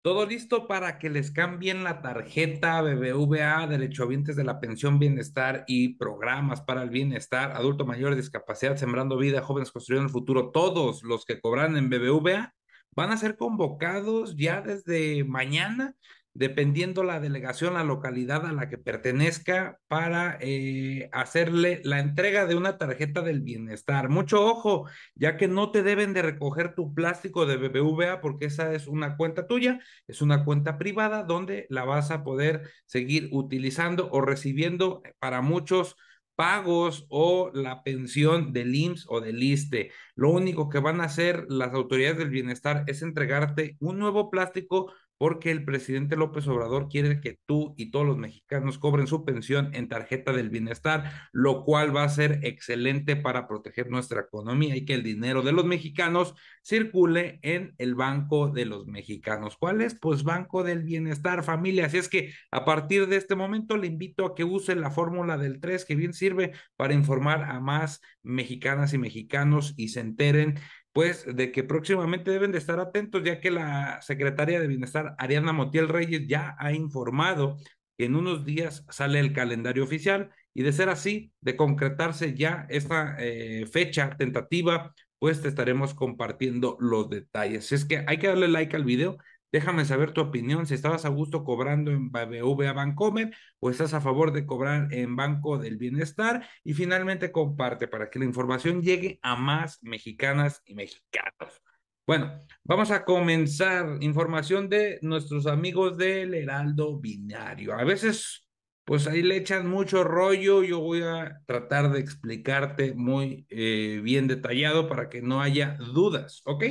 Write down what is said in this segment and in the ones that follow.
Todo listo para que les cambien la tarjeta BBVA, Derecho derechohabientes de la pensión, bienestar y programas para el bienestar, adulto mayor, discapacidad, sembrando vida, jóvenes construyendo el futuro. Todos los que cobran en BBVA van a ser convocados ya desde mañana dependiendo la delegación, la localidad a la que pertenezca, para eh, hacerle la entrega de una tarjeta del bienestar. Mucho ojo, ya que no te deben de recoger tu plástico de BBVA porque esa es una cuenta tuya, es una cuenta privada donde la vas a poder seguir utilizando o recibiendo para muchos pagos o la pensión del IMSS o del ISTE. Lo único que van a hacer las autoridades del bienestar es entregarte un nuevo plástico porque el presidente López Obrador quiere que tú y todos los mexicanos cobren su pensión en tarjeta del bienestar, lo cual va a ser excelente para proteger nuestra economía y que el dinero de los mexicanos circule en el Banco de los Mexicanos. ¿Cuál es? Pues Banco del Bienestar, familia. Así es que a partir de este momento le invito a que use la fórmula del 3, que bien sirve para informar a más mexicanas y mexicanos y se enteren pues de que próximamente deben de estar atentos, ya que la secretaria de Bienestar, Ariana Motiel Reyes, ya ha informado que en unos días sale el calendario oficial y de ser así, de concretarse ya esta eh, fecha tentativa, pues te estaremos compartiendo los detalles. es que hay que darle like al video, Déjame saber tu opinión, si estabas a gusto cobrando en BBVA Bancomer o estás a favor de cobrar en Banco del Bienestar. Y finalmente comparte para que la información llegue a más mexicanas y mexicanos. Bueno, vamos a comenzar información de nuestros amigos del Heraldo Binario. A veces, pues ahí le echan mucho rollo. Yo voy a tratar de explicarte muy eh, bien detallado para que no haya dudas, ¿ok?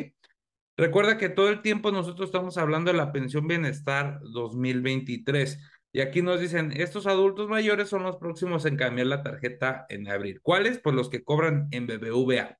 Recuerda que todo el tiempo nosotros estamos hablando de la pensión bienestar 2023. Y aquí nos dicen, estos adultos mayores son los próximos en cambiar la tarjeta en abril. ¿Cuáles? Pues los que cobran en BBVA.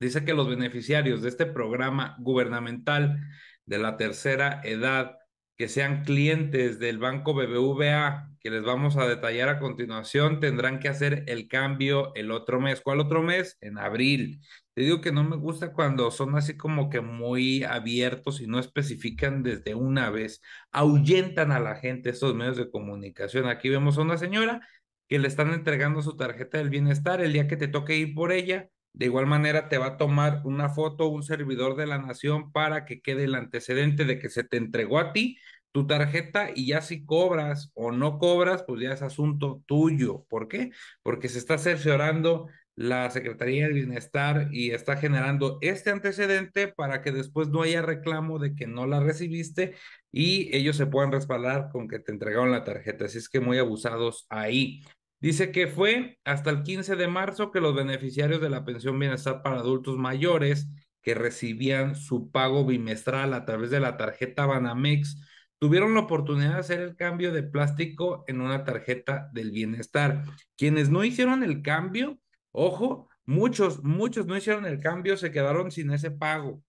Dice que los beneficiarios de este programa gubernamental de la tercera edad que sean clientes del banco BBVA, que les vamos a detallar a continuación, tendrán que hacer el cambio el otro mes. ¿Cuál otro mes? En abril. Te digo que no me gusta cuando son así como que muy abiertos y no especifican desde una vez. Ahuyentan a la gente estos medios de comunicación. Aquí vemos a una señora que le están entregando su tarjeta del bienestar. El día que te toque ir por ella, de igual manera, te va a tomar una foto un servidor de la nación para que quede el antecedente de que se te entregó a ti tu tarjeta y ya si cobras o no cobras, pues ya es asunto tuyo. ¿Por qué? Porque se está cerciorando la Secretaría del Bienestar y está generando este antecedente para que después no haya reclamo de que no la recibiste y ellos se puedan respaldar con que te entregaron la tarjeta. Así es que muy abusados ahí. Dice que fue hasta el 15 de marzo que los beneficiarios de la pensión bienestar para adultos mayores que recibían su pago bimestral a través de la tarjeta Banamex tuvieron la oportunidad de hacer el cambio de plástico en una tarjeta del bienestar. Quienes no hicieron el cambio, ojo, muchos, muchos no hicieron el cambio, se quedaron sin ese pago.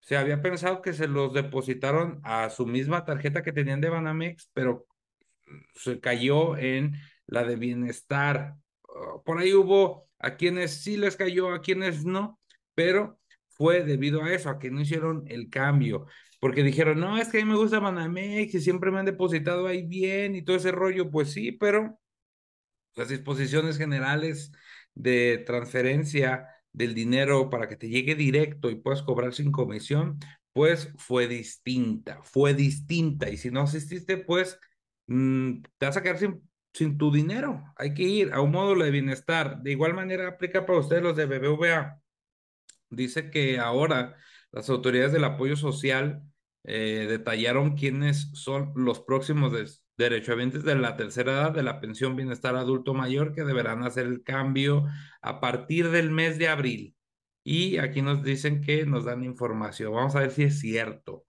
Se había pensado que se los depositaron a su misma tarjeta que tenían de Banamex, pero se cayó en la de bienestar. Oh, por ahí hubo a quienes sí les cayó, a quienes no, pero fue debido a eso, a que no hicieron el cambio, porque dijeron, no, es que a mí me gusta Banamex y siempre me han depositado ahí bien y todo ese rollo, pues sí, pero las disposiciones generales de transferencia del dinero para que te llegue directo y puedas cobrar sin comisión, pues fue distinta, fue distinta. Y si no asististe, pues mm, te vas a quedar sin sin tu dinero. Hay que ir a un módulo de bienestar. De igual manera aplica para ustedes los de BBVA. Dice que ahora las autoridades del apoyo social eh, detallaron quiénes son los próximos derechohabientes de la tercera edad de la pensión bienestar adulto mayor que deberán hacer el cambio a partir del mes de abril. Y aquí nos dicen que nos dan información. Vamos a ver si es cierto.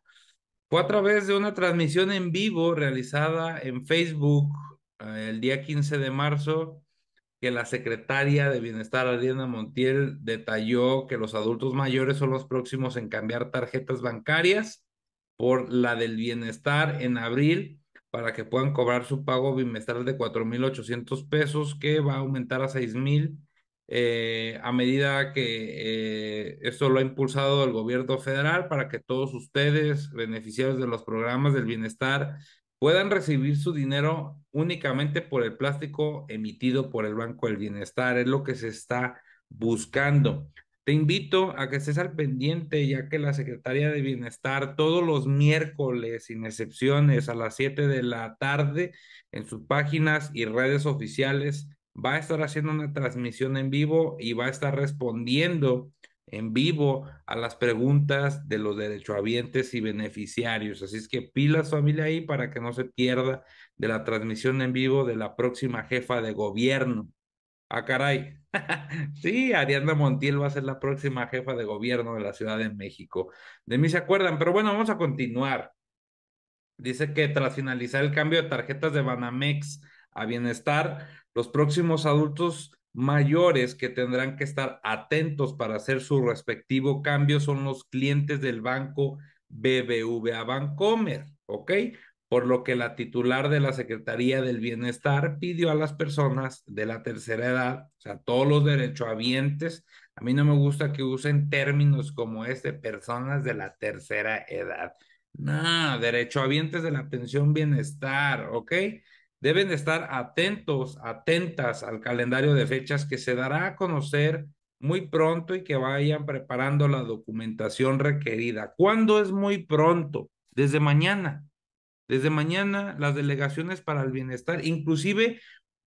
Fue a través de una transmisión en vivo realizada en Facebook eh, el día 15 de marzo que la secretaria de Bienestar, Adriana Montiel, detalló que los adultos mayores son los próximos en cambiar tarjetas bancarias por la del bienestar en abril para que puedan cobrar su pago bimestral de 4.800 pesos que va a aumentar a 6.000 eh, a medida que eh, esto lo ha impulsado el gobierno federal para que todos ustedes, beneficiarios de los programas del bienestar, puedan recibir su dinero únicamente por el plástico emitido por el Banco del Bienestar. Es lo que se está buscando. Te invito a que estés al pendiente, ya que la Secretaría de Bienestar todos los miércoles, sin excepciones, a las 7 de la tarde, en sus páginas y redes oficiales, va a estar haciendo una transmisión en vivo y va a estar respondiendo en vivo a las preguntas de los derechohabientes y beneficiarios. Así es que pilas familia ahí para que no se pierda de la transmisión en vivo de la próxima jefa de gobierno. Ah, caray. sí, Ariana Montiel va a ser la próxima jefa de gobierno de la Ciudad de México. De mí se acuerdan, pero bueno, vamos a continuar. Dice que tras finalizar el cambio de tarjetas de Banamex a Bienestar, los próximos adultos mayores que tendrán que estar atentos para hacer su respectivo cambio son los clientes del banco BBVA Bancomer, ¿ok? Por lo que la titular de la Secretaría del Bienestar pidió a las personas de la tercera edad, o sea, todos los derechohabientes, a mí no me gusta que usen términos como este, personas de la tercera edad. No, derechohabientes de la pensión bienestar, ¿ok? deben estar atentos, atentas al calendario de fechas que se dará a conocer muy pronto y que vayan preparando la documentación requerida. ¿Cuándo es muy pronto? Desde mañana. Desde mañana las delegaciones para el bienestar, inclusive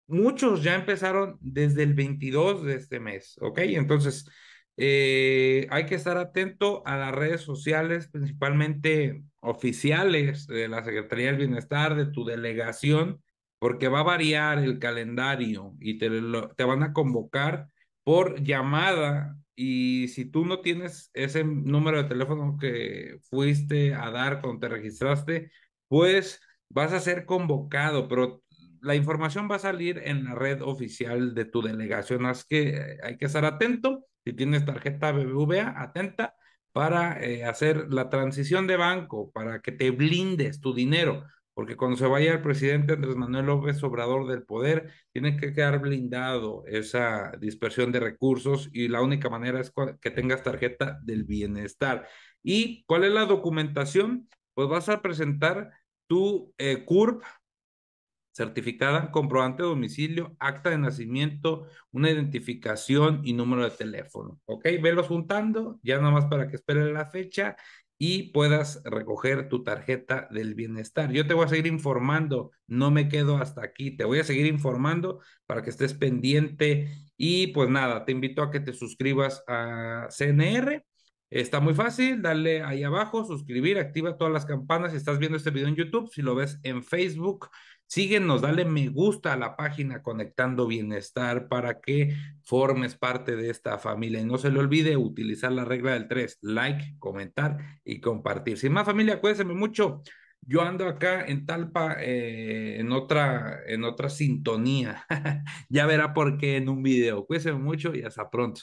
muchos ya empezaron desde el 22 de este mes, ¿ok? Entonces, eh, hay que estar atento a las redes sociales, principalmente oficiales de la Secretaría del Bienestar, de tu delegación, porque va a variar el calendario y te, van a convocar por llamada y si tú no tienes ese número de teléfono que fuiste a dar cuando te registraste, pues vas a ser convocado, pero la información va a salir en la red oficial de tu delegación, así que hay que estar atento. Si tienes tarjeta BBVA, atenta para eh, hacer la transición de banco, para que te blindes tu dinero porque cuando se vaya el presidente Andrés Manuel López Obrador del poder, tiene que quedar blindado esa dispersión de recursos y la única manera es que tengas tarjeta del bienestar. ¿Y cuál es la documentación? Pues vas a presentar tu eh, CURP certificada, comprobante de domicilio, acta de nacimiento, una identificación y número de teléfono. ¿Ok? Velos juntando, ya nada más para que esperen la fecha y puedas recoger tu tarjeta del bienestar. Yo te voy a seguir informando, no me quedo hasta aquí, te voy a seguir informando para que estés pendiente y pues nada, te invito a que te suscribas a CNR Está muy fácil, dale ahí abajo, suscribir, activa todas las campanas. Si estás viendo este video en YouTube, si lo ves en Facebook, síguenos, dale me gusta a la página Conectando Bienestar para que formes parte de esta familia. Y no se le olvide utilizar la regla del 3, like, comentar y compartir. Sin más familia, cuídense mucho. Yo ando acá en Talpa eh, en, otra, en otra sintonía. ya verá por qué en un video. Cuídense mucho y hasta pronto.